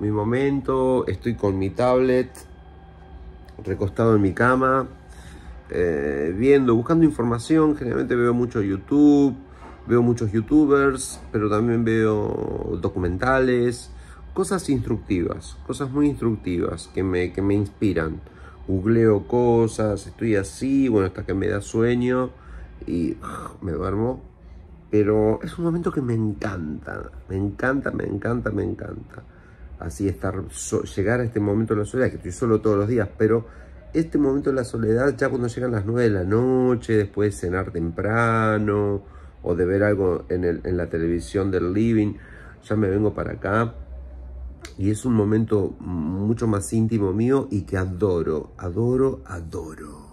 mi momento, estoy con mi tablet, recostado en mi cama, eh, viendo, buscando información. Generalmente veo mucho YouTube, veo muchos youtubers, pero también veo documentales, cosas instructivas, cosas muy instructivas que me, que me inspiran. Googleo cosas, estoy así, bueno, hasta que me da sueño y ah, me duermo. Pero es un momento que me encanta, me encanta, me encanta, me encanta así estar llegar a este momento de la soledad, que estoy solo todos los días, pero este momento de la soledad, ya cuando llegan las 9 de la noche, después de cenar temprano o de ver algo en, en la televisión del living, ya me vengo para acá. Y es un momento mucho más íntimo mío y que adoro, adoro, adoro.